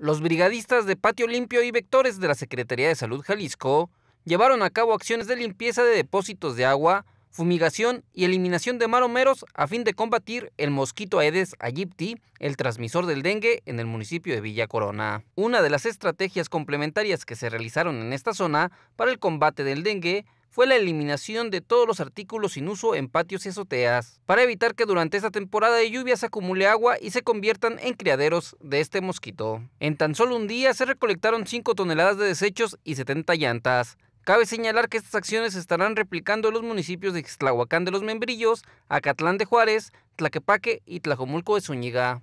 Los brigadistas de Patio Limpio y Vectores de la Secretaría de Salud Jalisco llevaron a cabo acciones de limpieza de depósitos de agua, fumigación y eliminación de maromeros a fin de combatir el mosquito Aedes aegypti, el transmisor del dengue en el municipio de Villa Corona. Una de las estrategias complementarias que se realizaron en esta zona para el combate del dengue fue la eliminación de todos los artículos sin uso en patios y azoteas, para evitar que durante esta temporada de lluvias se acumule agua y se conviertan en criaderos de este mosquito. En tan solo un día se recolectaron 5 toneladas de desechos y 70 llantas. Cabe señalar que estas acciones se estarán replicando en los municipios de Xtlahuacán de los Membrillos, Acatlán de Juárez, Tlaquepaque y Tlajomulco de Zúñiga.